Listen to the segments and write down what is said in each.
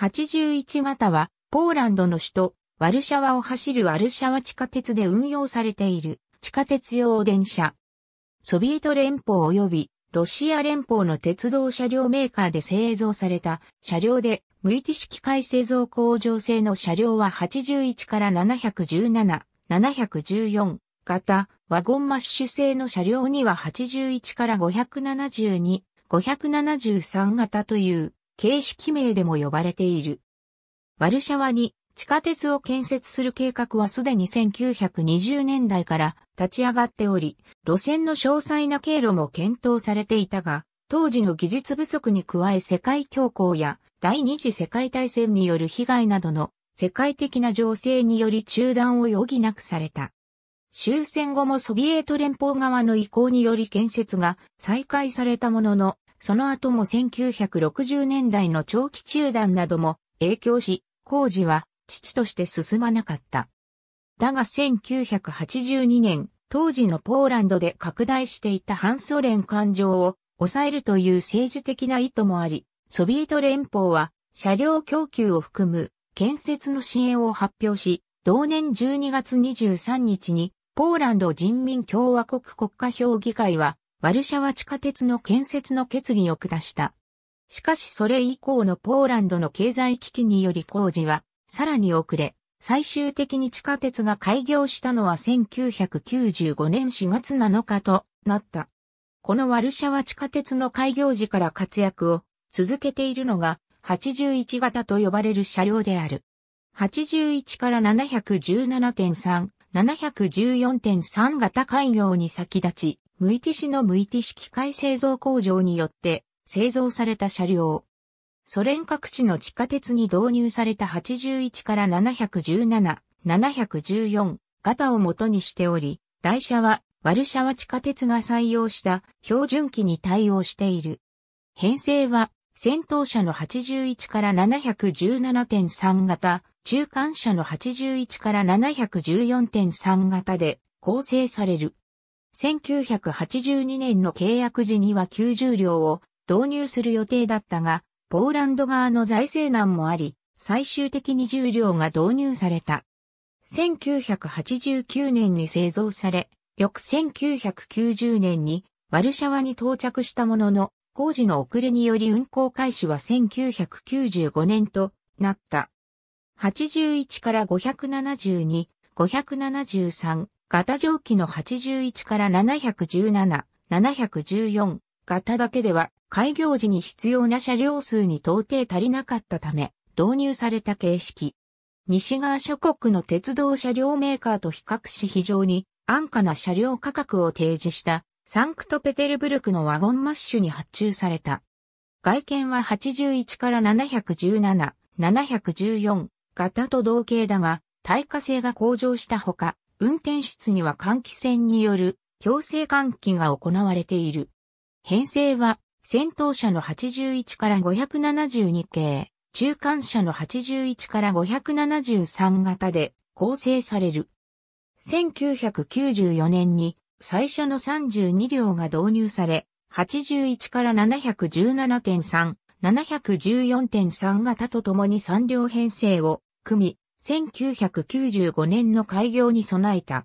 81型は、ポーランドの首都、ワルシャワを走るワルシャワ地下鉄で運用されている地下鉄用電車。ソビエト連邦及びロシア連邦の鉄道車両メーカーで製造された車両で、無意識機械製造工場製の車両は81から717、714型、ワゴンマッシュ製の車両には81から572、573型という形式名でも呼ばれている。ワルシャワに地下鉄を建設する計画はすでに1920年代から立ち上がっており、路線の詳細な経路も検討されていたが、当時の技術不足に加え世界恐慌や第二次世界大戦による被害などの世界的な情勢により中断を余儀なくされた。終戦後もソビエト連邦側の意向により建設が再開されたものの、その後も1960年代の長期中断なども影響し、工事は父として進まなかった。だが1982年、当時のポーランドで拡大していた反ソ連感情を抑えるという政治的な意図もあり、ソビエト連邦は車両供給を含む建設の支援を発表し、同年12月23日にポーランド人民共和国国家評議会はワルシャワ地下鉄の建設の決議を下した。しかしそれ以降のポーランドの経済危機により工事はさらに遅れ、最終的に地下鉄が開業したのは1995年4月7日となった。このワルシャワ地下鉄の開業時から活躍を続けているのが81型と呼ばれる車両である。81から717.3、714.3型開業に先立ち、無意気市の無意気市機械製造工場によって製造された車両。ソ連各地の地下鉄に導入された81から717、714型を元にしており、台車はワルシャワ地下鉄が採用した標準機に対応している。編成は先頭車の81から717.3型、中間車の81から714.3型で構成される。1982年の契約時には90両を導入する予定だったが、ポーランド側の財政難もあり、最終的に10両が導入された。1989年に製造され、翌1990年にワルシャワに到着したものの、工事の遅れにより運行開始は1995年となった。81から572、573、型蒸気の81から717、714型だけでは開業時に必要な車両数に到底足りなかったため導入された形式。西側諸国の鉄道車両メーカーと比較し非常に安価な車両価格を提示したサンクトペテルブルクのワゴンマッシュに発注された。外見は81から717、714型と同型だが耐火性が向上したほか運転室には換気扇による強制換気が行われている。編成は先頭車の81から572系、中間車の81から573型で構成される。1994年に最初の32両が導入され、81から717.3、714.3型とともに3両編成を組み、1995年の開業に備えた。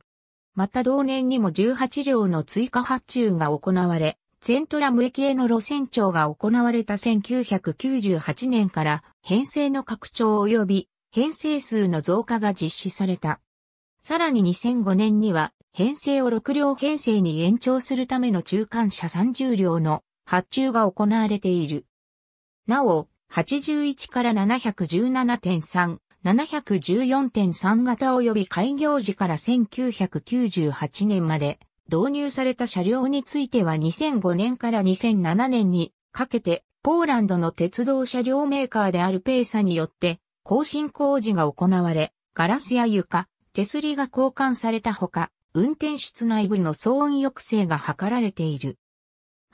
また同年にも18両の追加発注が行われ、セントラム駅への路線長が行われた1998年から編成の拡張及び編成数の増加が実施された。さらに2005年には編成を6両編成に延長するための中間車30両の発注が行われている。なお、81から717.3 714.3型及び開業時から1998年まで導入された車両については2005年から2007年にかけてポーランドの鉄道車両メーカーであるペーサによって更新工事が行われ、ガラスや床、手すりが交換されたほか、運転室内部の騒音抑制が図られている。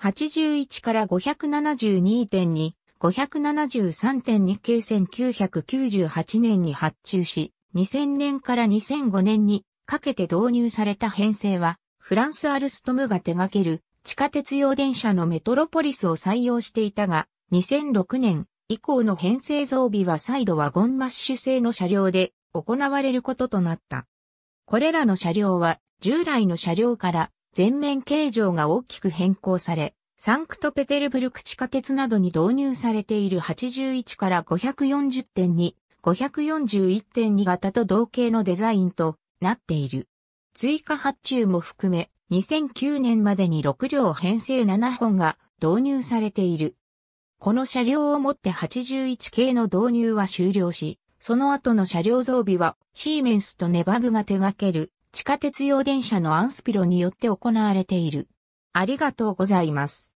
81から572.2 573.2 k 1998年に発注し、2000年から2005年にかけて導入された編成は、フランスアルストムが手掛ける地下鉄用電車のメトロポリスを採用していたが、2006年以降の編成増備は再度ワゴンマッシュ製の車両で行われることとなった。これらの車両は従来の車両から全面形状が大きく変更され、サンクトペテルブルク地下鉄などに導入されている81から540.2、541.2型と同型のデザインとなっている。追加発注も含め、2009年までに6両編成7本が導入されている。この車両をもって81系の導入は終了し、その後の車両増備はシーメンスとネバグが手掛ける地下鉄用電車のアンスピロによって行われている。ありがとうございます。